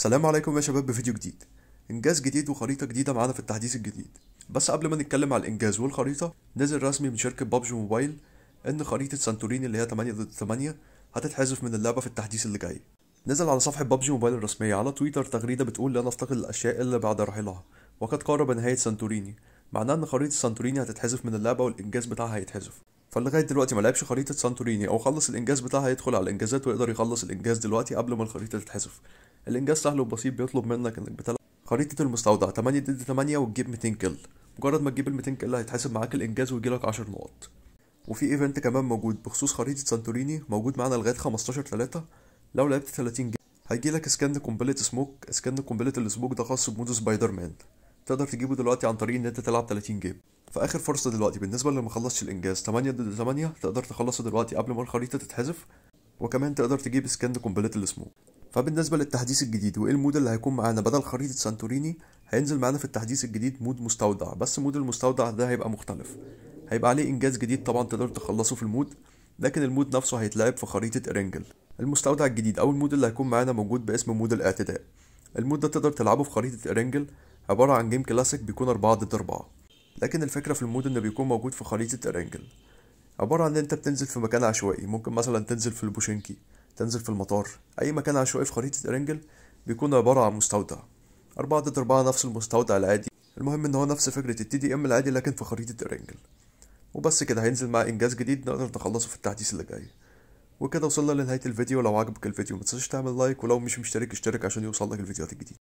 السلام عليكم يا شباب بفيديو جديد انجاز جديد وخريطه جديده معانا في التحديث الجديد بس قبل ما نتكلم على الانجاز والخريطه نزل رسمي من شركه بابجي موبايل ان خريطه سانتوريني اللي هي 8 ضد 8 هتتحذف من اللعبه في التحديث اللي جاي نزل على صفحه بابجي موبايل الرسميه على تويتر تغريده بتقول لا نفتقد الاشياء الا بعد رحيلها وقد قرب نهايه سانتوريني معناه ان خريطه سانتوريني هتتحذف من اللعبه والانجاز بتاعها هيتحذف فلغايه دلوقتي ما لعبش خريطه سانتوريني او خلص الانجاز بتاعها يدخل على الانجازات ويقدر يخلص الانجاز دلوقتي قبل ما الخريطه تتحذف الانجاز سهل وبسيط بيطلب منك انك بتلعب خريطه المستودع 8 ضد 8 وتجيب 200 كل مجرد ما تجيب ال 200 كل هيتحسب معاك الانجاز ويجيلك 10 نقط وفي ايفنت كمان موجود بخصوص خريطه سانتوريني موجود معانا لغايه 15 3 لو لعبت 30 جيم هيجيلك سكان كومبليت سموك سكان كومبليت السموك ده خاص بمود سبايدر مان تقدر تجيبه دلوقتي عن طريق ان انت تلعب 30 جيم فاخر فرصه دلوقتي بالنسبه للي ما خلصش الانجاز 8 ضد 8 تقدر تخلصه دلوقتي قبل ما الخريطه تتحذف وكمان تقدر تجيب سكان لقنبله السموك فبالنسبه للتحديث الجديد وايه المود اللي هيكون معانا بدل خريطه سانتوريني هينزل معانا في التحديث الجديد مود مستودع بس مود المستودع ده هيبقى مختلف هيبقى عليه انجاز جديد طبعا تقدر تخلصه في المود لكن المود نفسه هيتلعب في خريطه ارنجل المستودع الجديد او المود اللي هيكون معانا موجود باسم مود الاعتداء المود ده تقدر تلعبه في خريطه ارنجل عبارة عن جيم كلاسيك بيكون أربعة ضد أربعة لكن الفكرة في المود إنه بيكون موجود في خريطة أرنجل عبارة عن إن أنت بتنزل في مكان عشوائي ممكن مثلا تنزل في البوشنكي تنزل في المطار أي مكان عشوائي في خريطة أرنجل بيكون عبارة عن مستودع أربعة ضد أربعة نفس المستودع العادي المهم إن هو نفس فكرة التي دي إم العادي لكن في خريطة أرنجل وبس كده هينزل مع إنجاز جديد نقدر نخلصه في التحديث اللي جاي وكده وصلنا لنهاية الفيديو لو عجبك الفيديو متنساش تعمل لايك ولو مش مشترك اشترك عشان يوصلك الفيديوهات الجديدة